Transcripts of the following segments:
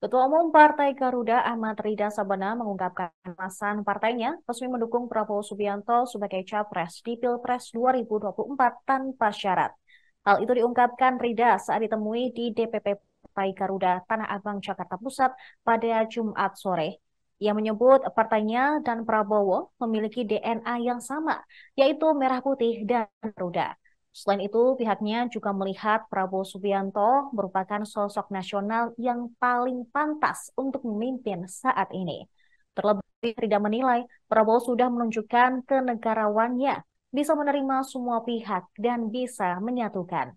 Ketua Umum Partai Garuda Ahmad Rida Sabana mengungkapkan alasan partainya resmi mendukung Prabowo Subianto sebagai capres di Pilpres 2024 tanpa syarat. Hal itu diungkapkan Rida saat ditemui di DPP Partai Garuda Tanah Abang Jakarta Pusat pada Jumat sore. Ia menyebut partainya dan Prabowo memiliki DNA yang sama, yaitu merah putih dan Garuda. Selain itu, pihaknya juga melihat Prabowo Subianto merupakan sosok nasional yang paling pantas untuk memimpin saat ini. Terlebih tidak menilai Prabowo sudah menunjukkan kenegarawannya, bisa menerima semua pihak dan bisa menyatukan.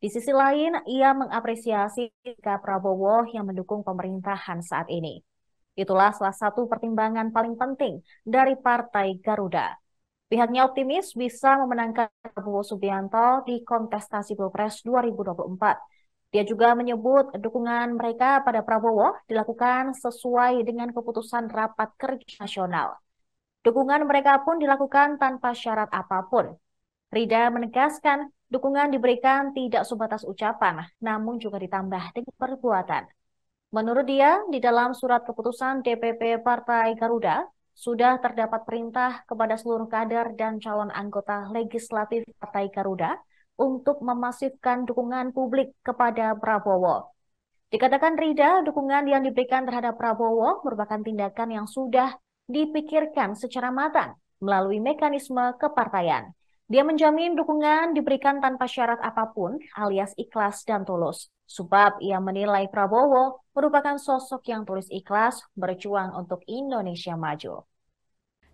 Di sisi lain, ia mengapresiasi jika Prabowo yang mendukung pemerintahan saat ini. Itulah salah satu pertimbangan paling penting dari Partai Garuda. Pihaknya optimis bisa memenangkan Prabowo Subianto di kontestasi Pilpres 2024. Dia juga menyebut dukungan mereka pada Prabowo dilakukan sesuai dengan keputusan rapat kerja nasional. Dukungan mereka pun dilakukan tanpa syarat apapun. Rida menegaskan dukungan diberikan tidak sebatas ucapan, namun juga ditambah dengan perbuatan. Menurut dia, di dalam surat keputusan DPP Partai Garuda, sudah terdapat perintah kepada seluruh kader dan calon anggota legislatif Partai Garuda untuk memasifkan dukungan publik kepada Prabowo. Dikatakan Rida, dukungan yang diberikan terhadap Prabowo merupakan tindakan yang sudah dipikirkan secara matang melalui mekanisme kepartaian. Dia menjamin dukungan diberikan tanpa syarat apapun alias ikhlas dan tulus. Sebab ia menilai Prabowo merupakan sosok yang tulus ikhlas berjuang untuk Indonesia maju.